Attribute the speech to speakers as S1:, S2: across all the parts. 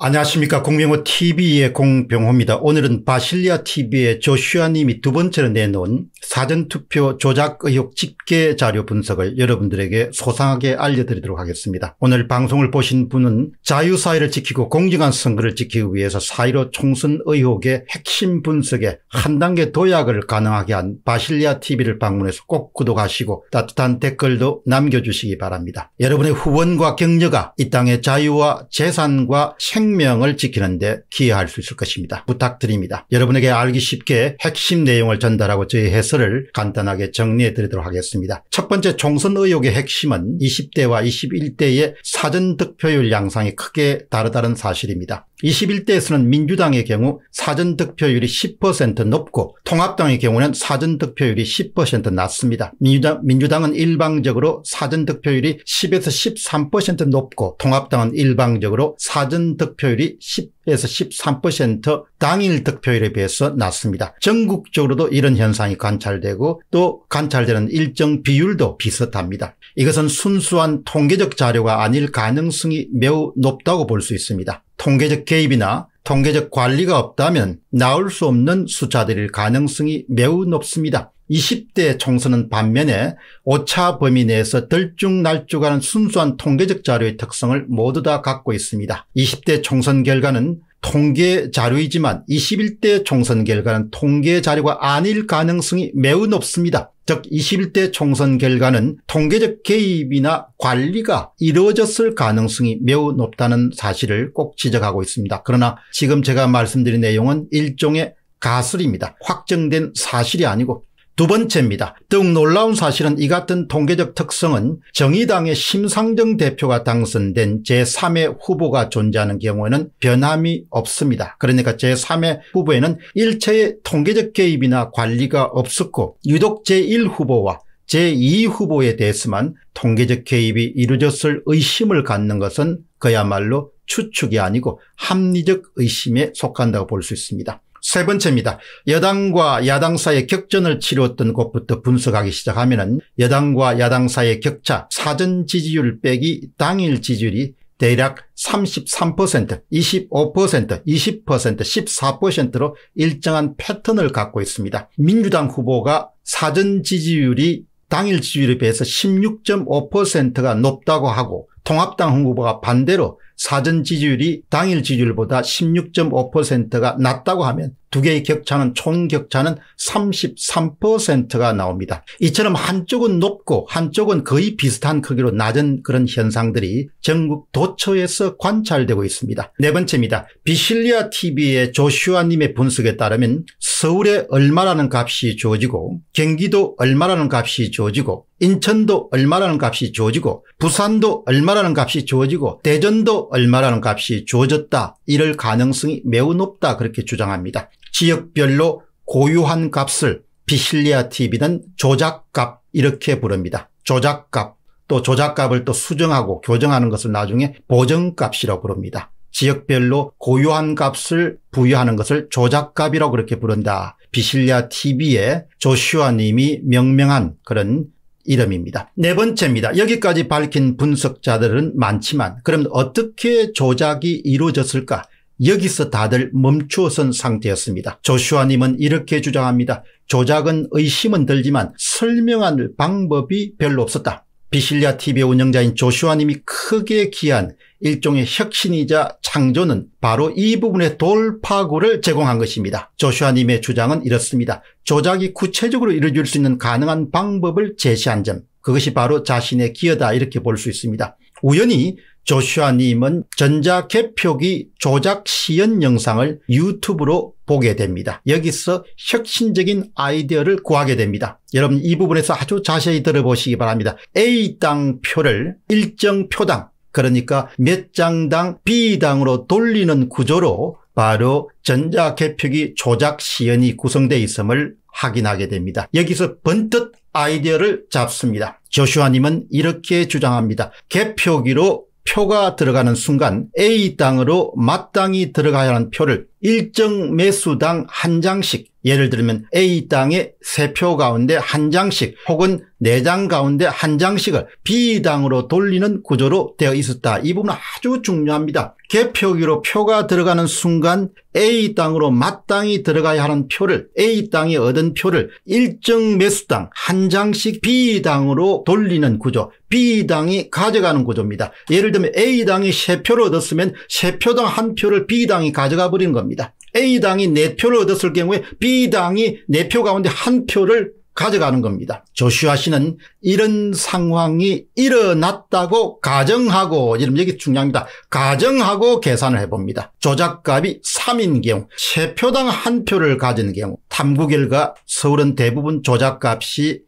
S1: 안녕하십니까 공병호 tv의 공병호입니다. 오늘은 바실리아 tv의 조슈아 님이 두 번째로 내놓은 사전투표 조작 의혹 집계 자료 분석을 여러분들에게 소상하게 알려드리도록 하겠습니다. 오늘 방송을 보신 분은 자유사회를 지키고 공정한 선거를 지키기 위해서 사이로 총선 의혹의 핵심 분석에 한 단계 도약을 가능하게 한 바실리아 tv를 방문해서 꼭 구독하시고 따뜻한 댓글도 남겨주시기 바랍니다. 여러분의 후원과 격려가 이 땅의 자유와 재산과 생 생명을 지키는 데 기여할 수 있을 것입니다. 부탁드립니다. 여러분에게 알기 쉽게 핵심 내용을 전달하고 저의 해설을 간단하게 정리해 드리도록 하겠습니다. 첫 번째 총선 의혹의 핵심은 20대와 21대의 사전 득표율 양상이 크게 다르다는 사실입니다. 21대에서는 민주당의 경우 사전 득표율이 10% 높고 통합당의 경우는 사전 득표율이 10% 낮습니다. 민주당, 민주당은 일방적으로 사전 득표율이 10에서 13% 높고 통합당은 일방적으로 사전 득 득표율이 10에서 13% 당일 득표율에 비해서 낮습니다. 전국적으로도 이런 현상이 관찰되고 또 관찰되는 일정 비율도 비슷합니다. 이것은 순수한 통계적 자료가 아닐 가능성이 매우 높다고 볼 수 있습니다. 통계적 개입이나 통계적 관리가 없다면 나올 수 없는 숫자들일 가능성이 매우 높습니다. 20대 총선은 반면에 오차 범위 내에서 들쭉날쭉하는 순수한 통계적 자료의 특성을 모두 다 갖고 있습니다. 20대 총선 결과는 통계 자료이지만 21대 총선 결과는 통계 자료가 아닐 가능성이 매우 높습니다. 즉 21대 총선 결과는 통계적 개입이나 관리가 이루어졌을 가능성이 매우 높다는 사실을 꼭 지적하고 있습니다. 그러나 지금 제가 말씀드린 내용은 일종의 가설입니다. 확정된 사실이 아니고 두 번째입니다. 더욱 놀라운 사실은 이 같은 통계적 특성은 정의당의 심상정 대표가 당선된 제3의 후보가 존재하는 경우에는 변함이 없습니다. 그러니까 제3의 후보에는 일체의 통계적 개입이나 관리가 없었고 유독 제1후보와 제2후보에 대해서만 통계적 개입이 이루어졌을 의심을 갖는 것은 그야말로 추측이 아니고 합리적 의심에 속한다고 볼 수 있습니다. 세 번째입니다. 여당과 야당 사이의 격전을 치루었던 것부터 분석하기 시작하면 여당과 야당 사이의 격차 사전 지지율 빼기 당일 지지율이 대략 33%, 25%, 20%, 14%로 일정한 패턴을 갖고 있습니다. 민주당 후보가 사전 지지율이 당일 지지율에 비해서 16.5%가 높다고 하고 통합당 후보가 반대로 사전 지지율이 당일 지지율보다 16.5%가 낮다고 하면 두 개의 격차는 총 격차는 33%가 나옵니다. 이처럼 한쪽은 높고 한쪽은 거의 비슷한 크기로 낮은 그런 현상들이 전국 도처에서 관찰되고 있습니다. 네 번째입니다. 비실리아 TV의 조슈아님의 분석에 따르면 서울에 얼마라는 값이 주어지고 경기도 얼마라는 값이 주어지고 인천도 얼마라는 값이 주어지고 부산도 얼마라는 값이 주어지고 대전도 얼마라는 값이 주어졌다 이럴 가능성이 매우 높다 그렇게 주장합니다. 지역별로 고유한 값을 비실리아 TV는 조작값 이렇게 부릅니다. 조작값 또 조작값을 또 수정하고 교정하는 것을 나중에 보정값이라고 부릅니다. 지역별로 고유한 값을 부여하는 것을 조작값이라고 그렇게 부른다. 비실리아 t v 에 조슈아 님이 명명한 그런 이름입니다. 네 번째입니다. 여기까지 밝힌 분석자들은 많지만 그럼 어떻게 조작이 이루어졌을까? 여기서 다들 멈추어선 상태였습니다. 조슈아님은 이렇게 주장합니다. 조작은 의심은 들지만 설명할 방법이 별로 없었다. 비실리아 TV의 운영자인 조슈아 님이 크게 기한 일종의 혁신이자 창조는 바로 이 부분의 돌파구를 제공한 것입니다. 조슈아 님의 주장은 이렇습니다. 조작이 구체적으로 이루어질 수 있는 가능한 방법을 제시한 점 그것이 바로 자신의 기여다 이렇게 볼 수 있습니다. 우연히 조슈아 님은 전자개표기 조작 시연 영상을 유튜브로 보게 됩니다. 여기서 혁신적인 아이디어를 구하게 됩니다. 여러분 이 부분에서 아주 자세히 들어보시기 바랍니다. A당 표를 일정 표당 그러니까 몇 장당 B당으로 돌리는 구조로 바로 전자개표기 조작 시연이 구성되어 있음을 확인하게 됩니다. 여기서 번뜩 아이디어를 잡습니다. 조슈아님은 이렇게 주장합니다. 개표기로 표가 들어가는 순간 A당으로 마땅히 들어가야 하는 표를 일정 매수당 한 장씩 예를 들면 A 당의 세 표 가운데 한 장씩 혹은 네 장 가운데 한 장씩을 B 당으로 돌리는 구조로 되어 있었다. 이 부분은 아주 중요합니다. 개표기로 표가 들어가는 순간 A 당으로 마땅히 들어가야 하는 표를 A 당이 얻은 표를 일정 매수당 한 장씩 B 당으로 돌리는 구조 B 당이 가져가는 구조입니다. 예를 들면 A 당이 세표를 얻었으면 세표당 한 표를 B 당이 가져가 버리는 겁니다. 겁니다. A당이 4표를 얻었을 경우에 B당이 4표 가운데 한 표를 가져가는 겁니다. 조슈아 씨는 이런 상황이 일어났다고 가정하고 이런 얘기 중요합니다. 가정하고 계산을 해봅니다. 조작값이 3인 경우 3표당 1표를 가진 경우 탐구 결과 서울은 대부분 조작값이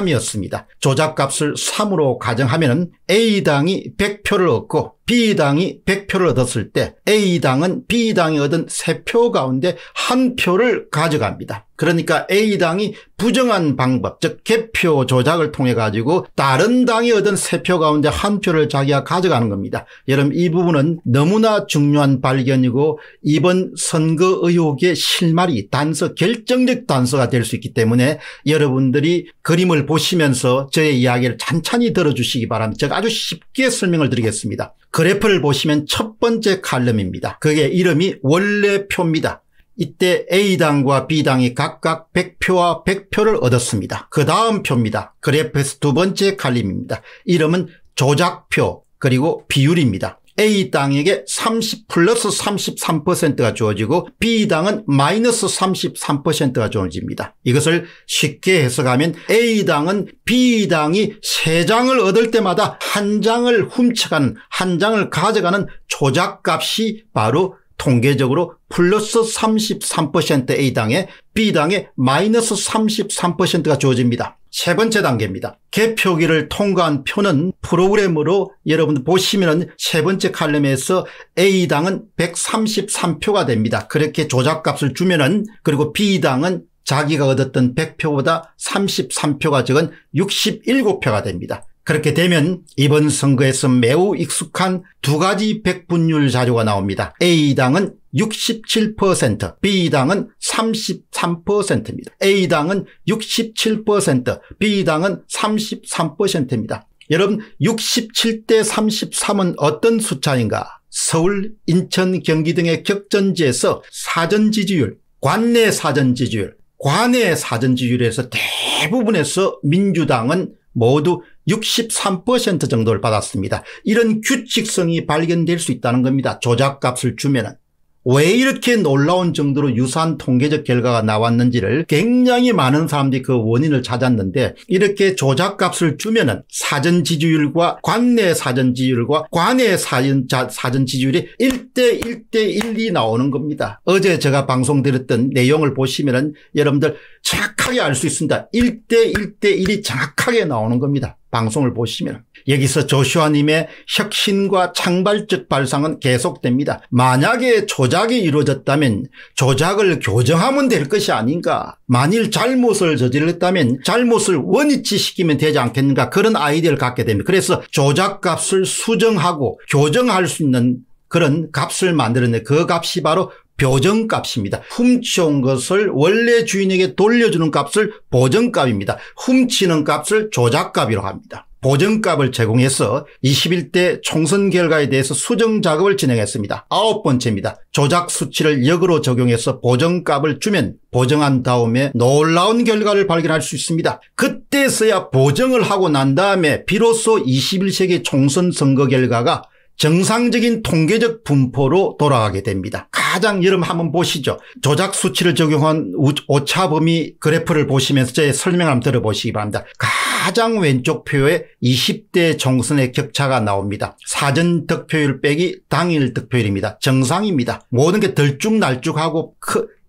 S1: 3이었습니다. 조작값을 3으로 가정하면 A당이 100표를 얻고 B당이 100표를 얻었을 때 A당은 B당이 얻은 3표 가운데 1표를 가져갑니다. 그러니까 A당이 부정한 방법 즉 개표 조작을 통해 가지고 다른 당이 얻은 세 표 가운데 한 표를 자기가 가져가는 겁니다. 여러분 이 부분은 너무나 중요한 발견이고 이번 선거 의혹의 실마리 단서 결정적 단서가 될 수 있기 때문에 여러분들이 그림을 보시면서 저의 이야기를 찬찬히 들어주시기 바랍니다. 제가 아주 쉽게 설명을 드리겠습니다. 그래프를 보시면 첫 번째 칼럼입니다. 그게 이름이 원래 표입니다. 이때 A당과 B당이 각각 100표와 100표를 얻었습니다. 그 다음 표입니다. 그래프에서 두 번째 칼림입니다. 이름은 조작표 그리고 비율입니다. A당에게 30 플러스 33%가 주어지고 B당은 마이너스 33%가 주어집니다. 이것을 쉽게 해석하면 A당은 B당이 3장을 얻을 때마다 한 장을 훔쳐가는 한 장을 가져가는 조작값이 바로 통계적으로 플러스 33%의 A당에 B당에 마이너스 33%가 주어집니다. 세 번째 단계입니다. 개표기를 통과한 표는 프로그램으로 여러분 보시면 세 번째 칼럼에서 A당은 133표가 됩니다. 그렇게 조작값을 주면은 그리고 B당은 자기가 얻었던 100표보다 33표가 적은 67표가 됩니다. 그렇게 되면 이번 선거에서 매우 익숙한 두 가지 백분율 자료가 나옵니다. A당은 67%, B당은 33%입니다. A당은 67%, B당은 33%입니다. 여러분 67대 33은 어떤 숫자인가? 서울, 인천, 경기 등의 격전지에서 사전 지지율, 관내 사전 지지율, 관내 사전 지지율에서 대부분에서 민주당은 모두 63% 정도를 받았습니다. 이런 규칙성이 발견될 수 있다는 겁니다. 조작값을 주면은. 왜 이렇게 놀라운 정도로 유사한 통계적 결과가 나왔는지를 굉장히 많은 사람들이 그 원인을 찾았는데 이렇게 조작값을 주면은 사전 지지율과 관내 사전 지지율과 관내 사전, 사전 지지율이 1대 1대 1이 나오는 겁니다. 어제 제가 방송 드렸던 내용을 보시면은 여러분들 정확하게 알 수 있습니다. 1대 1대 1이 정확하게 나오는 겁니다. 방송을 보시면 여기서 조슈아님의 혁신과 창발적 발상은 계속됩니다. 만약에 조작이 이루어졌다면 조작을 교정하면 될 것이 아닌가 만일 잘못을 저질렀다면 잘못을 원위치시키면 되지 않겠는가 그런 아이디어를 갖게 됩니다. 그래서 조작값을 수정하고 교정할 수 있는 그런 값을 만드는데 그 값이 바로 보정값입니다. 훔쳐온 것을 원래 주인에게 돌려주는 값을 보정값입니다. 훔치는 값을 조작값이라고 합니다. 보정값을 제공해서 21대 총선 결과에 대해서 수정 작업을 진행했습니다. 아홉 번째입니다. 조작 수치를 역으로 적용해서 보정값을 주면 보정한 다음에 놀라운 결과를 발견할 수 있습니다. 그때서야 보정을 하고 난 다음에 비로소 21세기 총선 선거 결과가 정상적인 통계적 분포로 돌아가게 됩니다. 가장 여름 한번 보시죠. 조작 수치를 적용한 오차 범위 그래프를 보시면서 제 설명 한번 들어보시기 바랍니다. 가장 왼쪽 표에 20대 총선의 격차가 나옵니다. 사전 득표율 빼기 당일 득표율입니다. 정상입니다. 모든 게 들쭉날쭉하고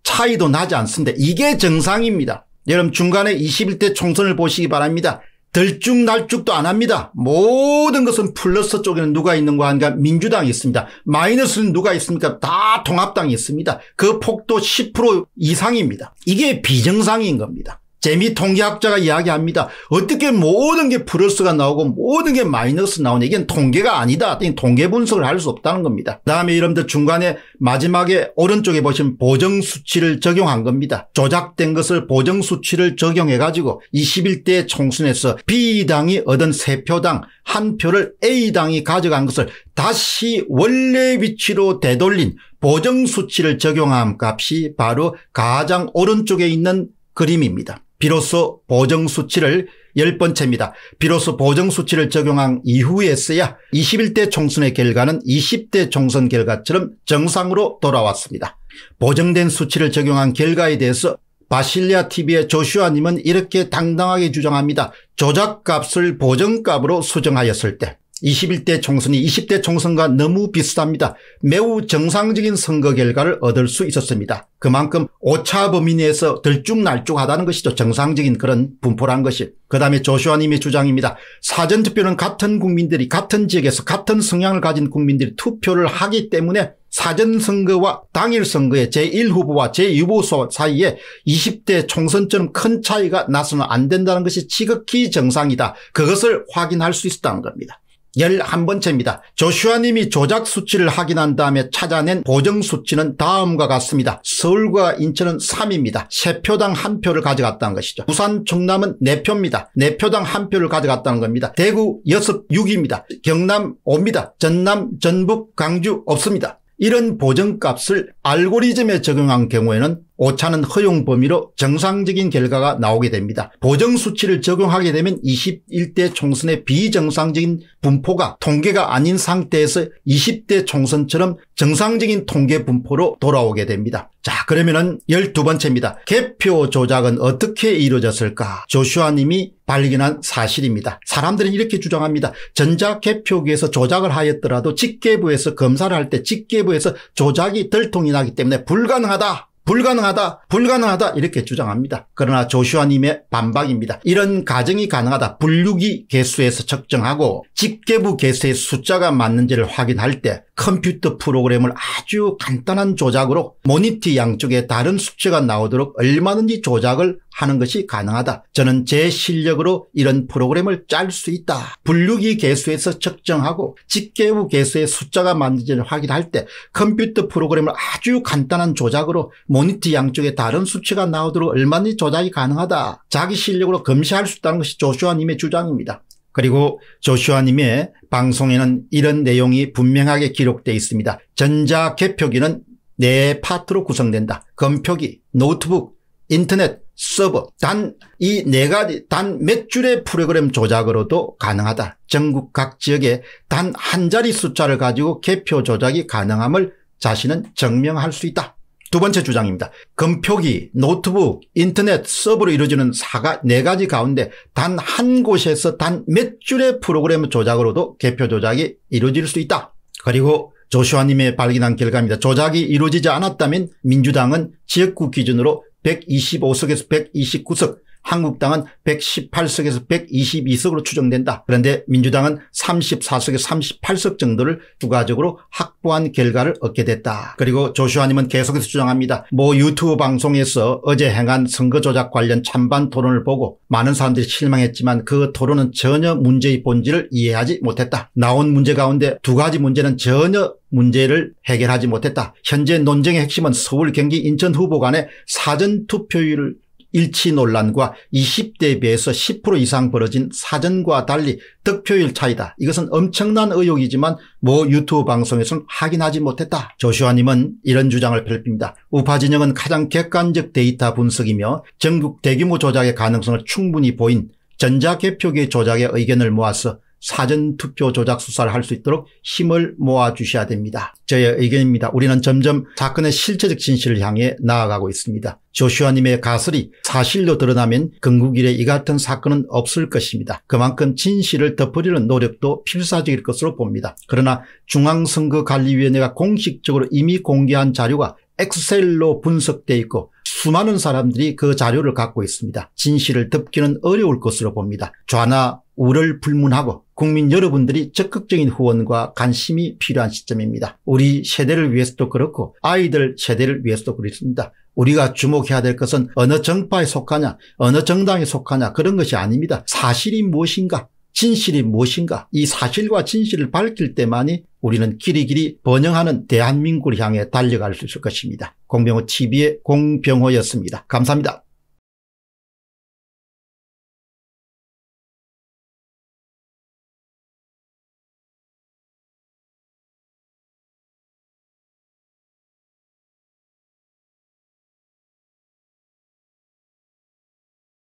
S1: 차이도 나지 않습니다. 이게 정상입니다. 여러분 중간에 21대 총선을 보시기 바랍니다. 들쭉날쭉도 안 합니다. 모든 것은 플러스 쪽에는 누가 있는가 하니까 민주당이 있습니다. 마이너스는 누가 있습니까? 다 통합당이 있습니다. 그 폭도 10% 이상입니다. 이게 비정상인 겁니다. 재미 통계학자가 이야기합니다. 어떻게 모든 게 플러스가 나오고 모든 게 마이너스 나오냐. 이건 통계가 아니다. 통계 분석을 할 수 없다는 겁니다. 그 다음에 여러분들 중간에 마지막에 오른쪽에 보시면 보정 수치를 적용한 겁니다. 조작된 것을 보정 수치를 적용해가지고 21대 총선에서 B당이 얻은 세표당한 표를 A당이 가져간 것을 다시 원래 위치로 되돌린 보정 수치를 적용한 값이 바로 가장 오른쪽에 있는 그림입니다. 비로소 보정 수치를 10번째입니다. 비로소 보정 수치를 적용한 이후에서야 21대 총선의 결과는 20대 총선 결과처럼 정상으로 돌아왔습니다. 보정된 수치를 적용한 결과에 대해서 바실리아 TV의 조슈아님은 이렇게 당당하게 주장합니다. 조작값을 보정값으로 수정하였을 때 21대 총선이 20대 총선과 너무 비슷합니다. 매우 정상적인 선거 결과를 얻을 수 있었습니다. 그만큼 오차 범위 내에서 들쭉날쭉하다는 것이죠. 정상적인 그런 분포란 것이. 그다음에 조슈아님의 주장입니다. 사전투표는 같은 국민들이 같은 지역에서 같은 성향을 가진 국민들이 투표를 하기 때문에 사전선거와 당일선거의 제1후보와 제2후보 사이에 20대 총선처럼 큰 차이가 나서는 안 된다는 것이 지극히 정상이다. 그것을 확인할 수 있었다는 겁니다. 11번째입니다. 조슈아님이 조작 수치를 확인한 다음에 찾아낸 보정 수치는 다음과 같습니다. 서울과 인천은 3입니다. 3표당 1표를 가져갔다는 것이죠. 부산, 충남은 4표입니다. 4표당 1표를 가져갔다는 겁니다. 대구 6, 6입니다. 경남 5입니다. 전남, 전북, 광주 없습니다. 이런 보정값을 알고리즘에 적용한 경우에는 오차는 허용 범위로 정상적인 결과가 나오게 됩니다. 보정 수치를 적용하게 되면 21대 총선의 비정상적인 분포가 통계가 아닌 상태에서 20대 총선처럼 정상적인 통계 분포로 돌아오게 됩니다. 자 그러면은 12번째입니다. 개표 조작은 어떻게 이루어졌을까? 조슈아 님이 발견한 사실입니다. 사람들은 이렇게 주장합니다. 전자개표기에서 조작을 하였더라도 직계부에서 검사를 할 때 직계부에서 조작이 덜통이 나기 때문에 불가능하다. 불가능하다, 불가능하다 이렇게 주장합니다. 그러나 조슈아님의 반박입니다. 이런 가정이 가능하다. 분류기 개수에서 측정하고 집계부 개수의 숫자가 맞는지를 확인할 때 컴퓨터 프로그램을 아주 간단한 조작으로 모니터 양쪽에 다른 숫자가 나오도록 얼마든지 조작을 하는 것이 가능하다. 저는 제 실력으로 이런 프로그램을 짤 수 있다. 분류기 개수에서 측정하고 집계부 개수의 숫자가 맞는지를 확인할 때 컴퓨터 프로그램을 아주 간단한 조작으로 모니터 양쪽에 다른 수치가 나오도록 얼마든지 조작이 가능하다. 자기 실력으로 검시할 수 있다는 것이 조슈아님의 주장입니다. 그리고 조슈아님의 방송에는 이런 내용이 분명하게 기록되어 있습니다. 전자개표기는 네 파트로 구성된다. 검표기, 노트북, 인터넷, 서버 단 이 네 가지 단 몇 줄의 프로그램 조작으로도 가능하다. 전국 각 지역에 단 한 자리 숫자를 가지고 개표 조작이 가능함을 자신은 증명할 수 있다. 두 번째 주장입니다. 검표기, 노트북, 인터넷, 서버로 이루어지는 사가, 네 가지 가운데 단 한 곳에서 단 몇 줄의 프로그램 조작으로도 개표 조작이 이루어질 수 있다. 그리고 조슈아님의 발견한 결과입니다. 조작이 이루어지지 않았다면 민주당은 지역구 기준으로 125석에서 129석, 한국당은 118석에서 122석으로 추정된다. 그런데 민주당은 34석에서 38석 정도를 추가적으로 확보한 결과를 얻게 됐다. 그리고 조슈아님은 계속해서 주장합니다. 모 유튜브 방송에서 어제 행한 선거 조작 관련 찬반 토론을 보고 많은 사람들이 실망했지만 그 토론은 전혀 문제의 본질을 이해하지 못했다. 나온 문제 가운데 두 가지 문제는 전혀 문제를 해결하지 못했다. 현재 논쟁의 핵심은 서울, 경기, 인천 후보 간의 사전투표율 을 일치 논란과 20대 에 비해서 10% 이상 벌어진 사전과 달리 득표율 차이다. 이것은 엄청난 의혹이지만 모 유튜브 방송에서는 확인하지 못했다. 조슈아님은 이런 주장을 펼칩니다. 우파 진영은 가장 객관적 데이터 분석이며 전국 대규모 조작의 가능성을 충분히 보인 전자개표기 조작의 의견을 모아서 사전투표 조작 수사를 할 수 있도록 힘을 모아 주셔야 됩니다. 저의 의견입니다. 우리는 점점 사건의 실체적 진실을 향해 나아가고 있습니다. 조슈아님의 가설이 사실로 드러나면 건국일에 이 같은 사건은 없을 것입니다. 그만큼 진실을 덮으려는 노력도 필사적일 것으로 봅니다. 그러나 중앙선거관리위원회가 공식적으로 이미 공개한 자료가 엑셀로 분석돼 있고 수많은 사람들이 그 자료를 갖고 있습니다. 진실을 덮기는 어려울 것으로 봅니다. 좌나 우를 불문하고 국민 여러분들이 적극적인 후원과 관심이 필요한 시점입니다. 우리 세대를 위해서도 그렇고 아이들 세대를 위해서도 그렇습니다. 우리가 주목해야 될 것은 어느 정파에 속하냐 어느 정당에 속하냐 그런 것이 아닙니다. 사실이 무엇인가 진실이 무엇인가 이 사실과 진실을 밝힐 때만이 우리는 길이길이 번영하는 대한민국을 향해 달려갈 수 있을 것입니다. 공병호 TV의 공병호였습니다. 감사합니다.